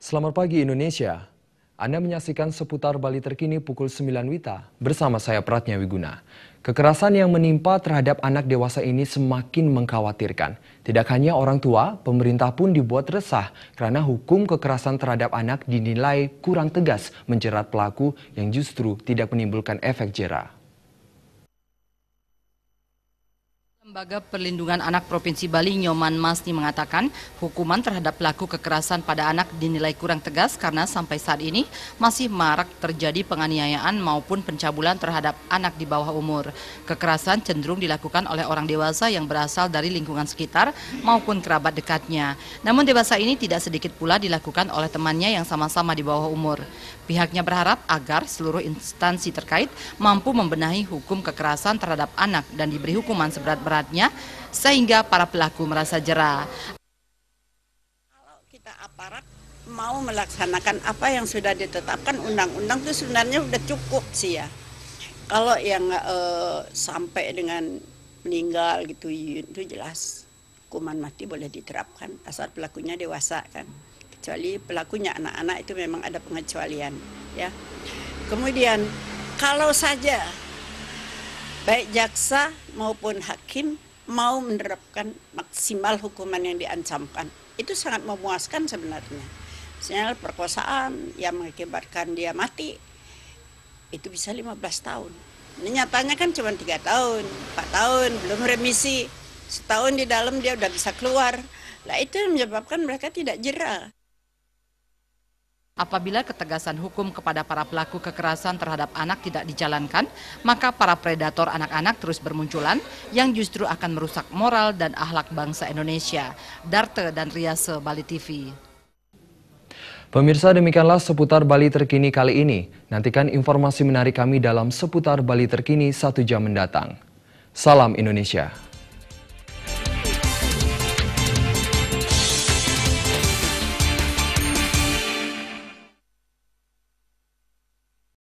Selamat pagi Indonesia. Anda menyaksikan seputar Bali terkini pukul 9 Wita bersama saya Pratnya Wiguna. Kekerasan yang menimpa terhadap anak dewasa ini semakin mengkhawatirkan. Tidak hanya orang tua, pemerintah pun dibuat resah karena hukum kekerasan terhadap anak dinilai kurang tegas menjerat pelaku yang justru tidak menimbulkan efek jerah. Lembaga Perlindungan Anak Provinsi Bali Nyoman Masni mengatakan hukuman terhadap pelaku kekerasan pada anak dinilai kurang tegas karena sampai saat ini masih marak terjadi penganiayaan maupun pencabulan terhadap anak di bawah umur. Kekerasan cenderung dilakukan oleh orang dewasa yang berasal dari lingkungan sekitar maupun kerabat dekatnya. Namun dewasa ini tidak sedikit pula dilakukan oleh temannya yang sama-sama di bawah umur. Pihaknya berharap agar seluruh instansi terkait mampu membenahi hukum kekerasan terhadap anak dan diberi hukuman seberat-berat aparatnya sehingga para pelaku merasa jerah. Kalau kita aparat mau melaksanakan apa yang sudah ditetapkan undang-undang itu sebenarnya sudah cukup sih ya. Kalau yang eh, sampai dengan meninggal gitu itu jelas hukuman mati boleh diterapkan asal pelakunya dewasa kan. Kecuali pelakunya anak-anak itu memang ada pengecualian ya. Kemudian kalau saja baik jaksa maupun hakim mau menerapkan maksimal hukuman yang diancamkan. Itu sangat memuaskan sebenarnya. Misalnya perkosaan yang mengakibatkan dia mati, itu bisa 15 tahun. Ini nyatanya kan cuma 3 tahun, 4 tahun, belum remisi. Setahun di dalam dia udah bisa keluar. Nah itu menyebabkan mereka tidak jerah. Apabila ketegasan hukum kepada para pelaku kekerasan terhadap anak tidak dijalankan, maka para predator anak-anak terus bermunculan yang justru akan merusak moral dan ahlak bangsa Indonesia. Darte dan Riase Bali TV. Pemirsa demikianlah seputar Bali terkini kali ini. Nantikan informasi menarik kami dalam seputar Bali terkini satu jam mendatang. Salam Indonesia.